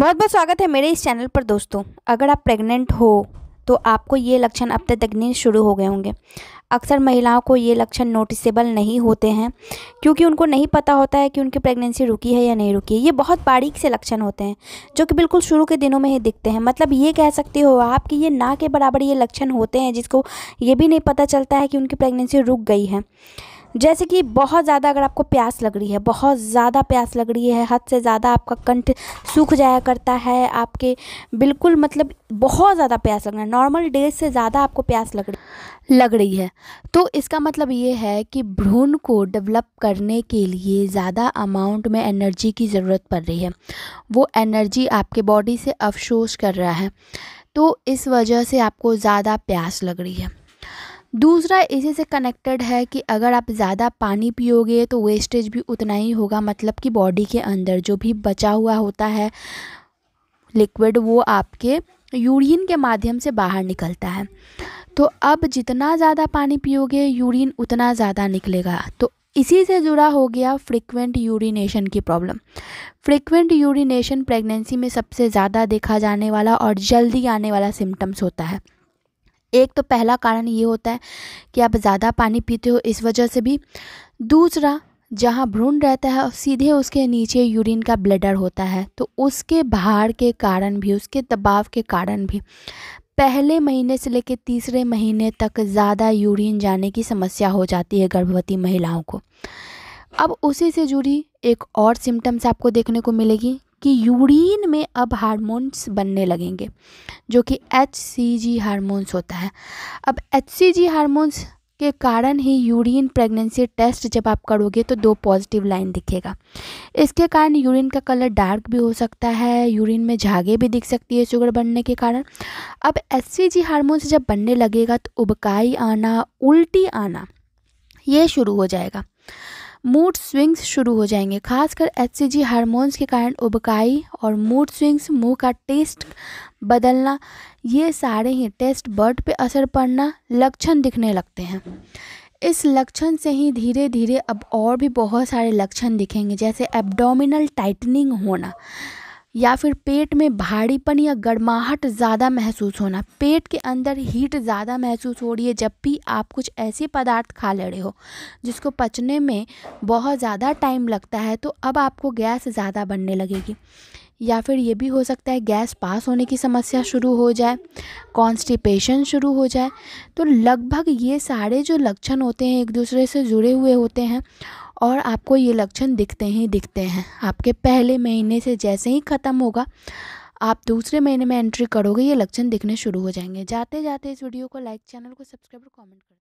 बहुत बहुत स्वागत है मेरे इस चैनल पर दोस्तों अगर आप प्रेग्नेंट हो तो आपको ये लक्षण अब तक दिखने शुरू हो गए होंगे अक्सर महिलाओं को ये लक्षण नोटिसेबल नहीं होते हैं क्योंकि उनको नहीं पता होता है कि उनकी प्रेगनेंसी रुकी है या नहीं रुकी है ये बहुत बारीक से लक्षण होते हैं जो कि बिल्कुल शुरू के दिनों में ही दिखते हैं मतलब ये कह सकते हो आप कि ये ना के बराबर ये लक्षण होते हैं जिसको ये भी नहीं पता चलता है कि उनकी प्रेगनेंसी रुक गई है जैसे कि बहुत ज़्यादा अगर आपको प्यास लग रही है बहुत ज़्यादा प्यास लग रही है हद से ज़्यादा आपका कंठ सूख जाया करता है आपके बिल्कुल मतलब बहुत ज़्यादा प्यास लग रहा है नॉर्मल डेज से ज़्यादा आपको प्यास लग रही लग रही है तो इसका मतलब ये है कि भ्रूण को डेवलप करने के लिए ज़्यादा अमाउंट में एनर्जी की ज़रूरत पड़ रही है वो एनर्जी आपके बॉडी से अफसोस कर रहा है तो इस वजह से आपको ज़्यादा प्यास लग रही है दूसरा इसी से कनेक्टेड है कि अगर आप ज़्यादा पानी पियोगे तो वेस्टेज भी उतना ही होगा मतलब कि बॉडी के अंदर जो भी बचा हुआ होता है लिक्विड वो आपके यूरिन के माध्यम से बाहर निकलता है तो अब जितना ज़्यादा पानी पियोगे यूरिन उतना ज़्यादा निकलेगा तो इसी से जुड़ा हो गया फ्रिक्वेंट यूरिनेशन की प्रॉब्लम फ्रिक्वेंट यूरिनेशन प्रेगनेंसी में सबसे ज़्यादा देखा जाने वाला और जल्दी आने वाला सिम्टम्स होता है एक तो पहला कारण ये होता है कि आप ज़्यादा पानी पीते हो इस वजह से भी दूसरा जहाँ भ्रूण रहता है सीधे उसके नीचे यूरिन का ब्लडर होता है तो उसके भार के कारण भी उसके दबाव के कारण भी पहले महीने से लेकर तीसरे महीने तक ज़्यादा यूरिन जाने की समस्या हो जाती है गर्भवती महिलाओं को अब उसी से जुड़ी एक और सिम्टम्स आपको देखने को मिलेगी कि यूरिन में अब हार्मोन्स बनने लगेंगे जो कि एच सी जी हारमोन्स होता है अब एच सी जी हारमोन्स के कारण ही यूरिन प्रेगनेंसी टेस्ट जब आप करोगे तो दो पॉजिटिव लाइन दिखेगा इसके कारण यूरिन का कलर डार्क भी हो सकता है यूरिन में झागे भी दिख सकती है शुगर बनने के कारण अब सी जी हारमोन्स जब बनने लगेगा तो उबकाई आना उल्टी आना ये शुरू हो जाएगा मूड स्विंग्स शुरू हो जाएंगे खासकर एच हार्मोन्स के कारण उबकाई और मूड स्विंग्स मुंह का टेस्ट बदलना ये सारे ही टेस्ट बर्ड पे असर पड़ना लक्षण दिखने लगते हैं इस लक्षण से ही धीरे धीरे अब और भी बहुत सारे लक्षण दिखेंगे जैसे एब्डोमिनल टाइटनिंग होना या फिर पेट में भारीपन या गर्माहट ज़्यादा महसूस होना पेट के अंदर हीट ज़्यादा महसूस हो रही है जब भी आप कुछ ऐसे पदार्थ खा ले रहे हो जिसको पचने में बहुत ज़्यादा टाइम लगता है तो अब आपको गैस ज़्यादा बनने लगेगी या फिर ये भी हो सकता है गैस पास होने की समस्या शुरू हो जाए कॉन्स्टिपेशन शुरू हो जाए तो लगभग ये सारे जो लक्षण होते हैं एक दूसरे से जुड़े हुए होते हैं और आपको ये लक्षण दिखते ही दिखते हैं आपके पहले महीने से जैसे ही ख़त्म होगा आप दूसरे महीने में एंट्री करोगे ये लक्षण दिखने शुरू हो जाएंगे जाते जाते इस वीडियो को लाइक चैनल को सब्सक्राइब और कॉमेंट करें